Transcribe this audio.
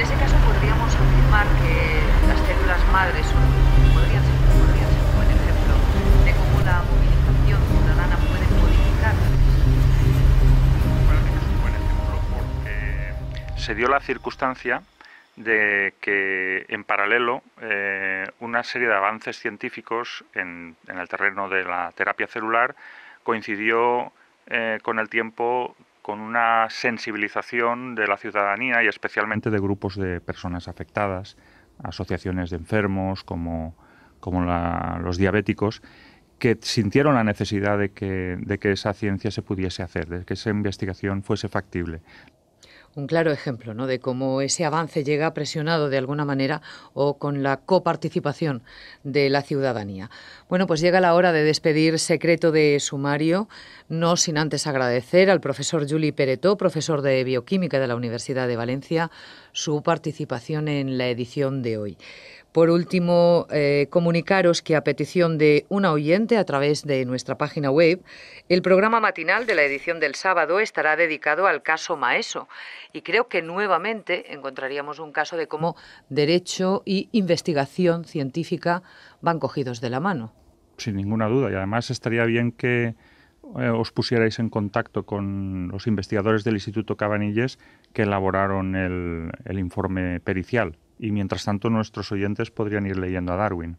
en ese caso podríamos afirmar que las células madres son, podrían, ser, un buen ejemplo de cómo la movilización ciudadana puede modificar bueno, es un buen ejemplo porque se dio la circunstancia de que en paralelo eh, una serie de avances científicos en, el terreno de la terapia celular coincidió eh, con el tiempo con una sensibilización de la ciudadanía y especialmente de grupos de personas afectadas, asociaciones de enfermos como, como los diabéticos, que sintieron la necesidad de que, de que, esa ciencia se pudiese hacer, de que esa investigación fuese factible un claro ejemplo ¿no? de cómo ese avance llega presionado de alguna manera o con la coparticipación de la ciudadanía. Bueno, pues llega la hora de despedir secreto de sumario, no sin antes agradecer al profesor Juli Peretó, profesor de bioquímica de la Universidad de Valencia, su participación en la edición de hoy. Por último, eh, comunicaros que a petición de una oyente a través de nuestra página web, el programa matinal de la edición del sábado estará dedicado al caso Maeso. Y creo que nuevamente encontraríamos un caso de cómo derecho y investigación científica van cogidos de la mano. Sin ninguna duda. Y además estaría bien que eh, os pusierais en contacto con los investigadores del Instituto Cabanilles que elaboraron el informe pericial y mientras tanto nuestros oyentes podrían ir leyendo a Darwin.